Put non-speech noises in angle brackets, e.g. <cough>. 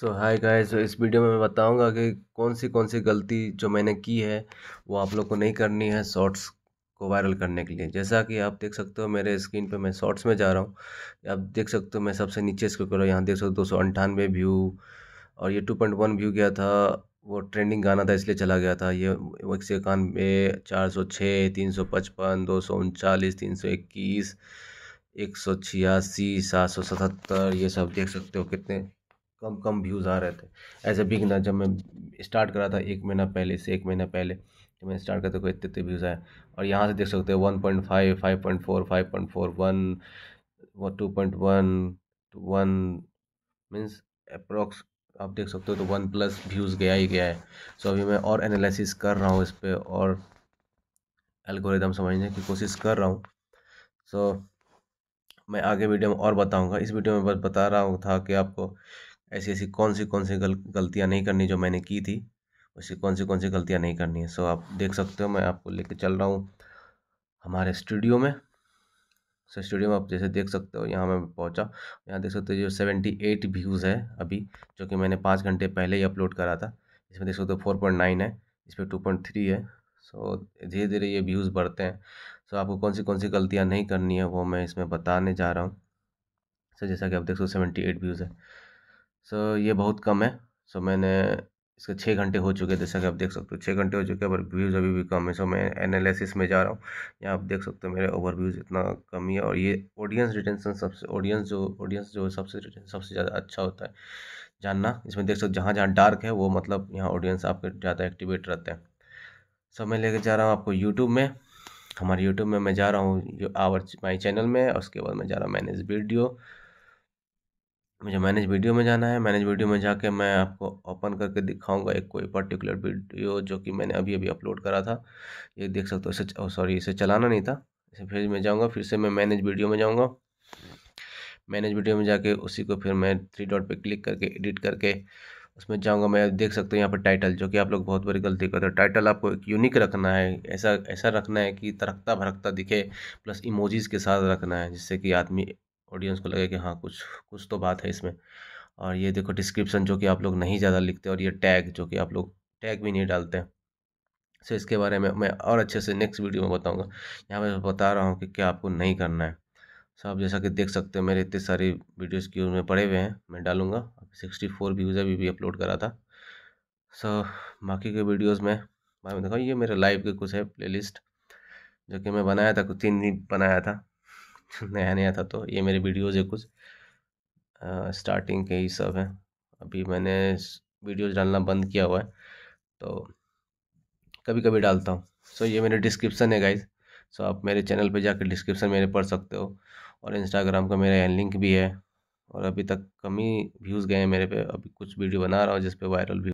सो hi guys इस video में मैं बताऊंगा कि कौन सी कौन सी गलती जो मैंने की है वो आप लोग को नहीं करनी है शॉर्ट्स को वायरल करने के लिए जैसा कि आप देख सकते हो मेरे स्क्रीन पे मैं शॉर्ट्स में जा रहा हूँ आप देख सकते हो मैं सबसे नीचे इसको करो यहाँ देख सकते हो दो सौ अंठानवे व्यू और ये टू पॉइंट वन व्यू गया था वो ट्रेंडिंग गाना था इसलिए चला गया था ये एक सौ इक्यानवे चार सौ छः तीन सौ पचपन दो सौ उनचालीस तीन सौ इक्कीस एक सौ छियासी सात सौ सतहत्तर ये सब देख सकते हो कितने कम कम व्यूज़ आ रहे थे एज ए बिगनर जब मैं स्टार्ट करा था एक महीना पहले से एक महीना पहले जब मैं स्टार्ट करता कोई इतने इतने व्यूज़ आए और यहाँ से देख सकते हो one point five five point four five point four one two point one two one means approx आप देख सकते हो तो वन प्लस व्यूज़ गया ही गया है सो अभी मैं और एनालिसिस कर रहा हूँ इस पर और एल्गोरिदम समझने की कोशिश कर रहा हूँ सो मैं आगे वीडियो में और बताऊँगा इस वीडियो में बस बता रहा हूँ था कि आपको ऐसी ऐसी कौन सी कौन सी गल गलतियाँ नहीं करनी जो मैंने की थी वैसी कौन सी कौन सी गलतियाँ नहीं करनी है सो आप देख सकते हो मैं आपको लेके चल रहा हूँ हमारे स्टूडियो में सो स्टूडियो में आप जैसे देख सकते हो यहाँ मैं पहुँचा यहाँ देख सकते हो जो सेवेंटी एट व्यूज़ है अभी जो कि मैंने पाँच घंटे पहले ही अपलोड करा था इसमें देख सकते हो फोर पॉइंट नाइन है इसमें टू पॉइंट थ्री है सो धीरे धीरे ये व्यूज़ बढ़ते हैं सो आपको कौन सी कौन सी गलतियाँ नहीं करनी है वो मैं इसमें बताने जा रहा हूँ सर जैसा कि आप देख सकते हो सेवेंटी एट व्यूज़ है सो ये बहुत कम है सो मैंने इसके छः घंटे हो चुके हैं जैसा कि आप देख सकते हो छः घंटे हो चुके हैं पर व्यूज़ अभी भी कम है सो मैं एनालिसिस में जा रहा हूँ यहाँ आप देख सकते हो मेरे ओवर व्यूज़ इतना कम ही है और ये ऑडियंस रिटेंशन सबसे ऑडियंस जो ऑडियंस जो सबसे सबसे ज़्यादा अच्छा होता है जानना इसमें देख सकते जहाँ जहाँ डार्क है वो मतलब यहाँ ऑडियंस आपके ज़्यादा एक्टिवेट रहते हैं सब मैं लेके जा रहा हूँ आपको यूट्यूब में हमारे यूट्यूब में मैं जा रहा हूँ आवर माई चैनल में उसके बाद मैं जा रहा हूँ मैनेज वीडियो मुझे मैनेज वीडियो में जाना है मैनेज वीडियो में जाके मैं आपको ओपन करके दिखाऊंगा एक कोई पर्टिकुलर वीडियो जो कि मैंने अभी अभी अपलोड करा था ये देख सकते हो इसे सॉरी oh, इसे चलाना नहीं था इसे फिर मैं जाऊँगा फिर से मैं मैनेज वीडियो में जाऊँगा मैनेज वीडियो में जाके उसी को फिर मैं थ्री डॉट पर क्लिक करके एडिट करके उसमें जाऊँगा मैं देख सकते हो यहाँ पर टाइटल जो कि आप लोग बहुत बड़ी गलती करते हो टाइटल आपको एक यूनिक रखना है ऐसा ऐसा रखना है कि तरकता भरकता दिखे प्लस इमोजीज़ के साथ रखना है जिससे कि आदमी ऑडियंस को लगे कि हाँ कुछ कुछ तो बात है इसमें और ये देखो डिस्क्रिप्शन जो कि आप लोग नहीं ज़्यादा लिखते और ये टैग जो कि आप लोग टैग भी नहीं डालते सो इसके बारे में मैं और अच्छे से नेक्स्ट वीडियो में बताऊँगा यहाँ मैं बता रहा हूँ कि क्या आपको नहीं करना है सो आप जैसा कि देख सकते हो मेरे इतने सारी वीडियोज़ की में पड़े हुए हैं मैं डालूँगा सिक्सटी फोर व्यूज़ अभी भी अपलोड करा था सो बाकी के वीडियोज़ में बाद में देखा ये मेरे लाइव के कुछ है प्लेलिस्ट जो कि मैं बनाया था कुछ तीन दिन बनाया था <laughs> नया नया था तो ये मेरे वीडियोज़ है कुछ आ, स्टार्टिंग के ही सब हैं अभी मैंने वीडियोज़ डालना बंद किया हुआ है तो कभी कभी डालता हूँ सो so, ये मेरे डिस्क्रिप्शन है गाइज सो so, आप मेरे चैनल पे जाकर डिस्क्रिप्शन मेरे पढ़ सकते हो और इंस्टाग्राम का मेरा लिंक भी है और अभी तक कमी व्यूज़ गए हैं मेरे पे अभी कुछ वीडियो बना रहा हूँ जिस वायरल भी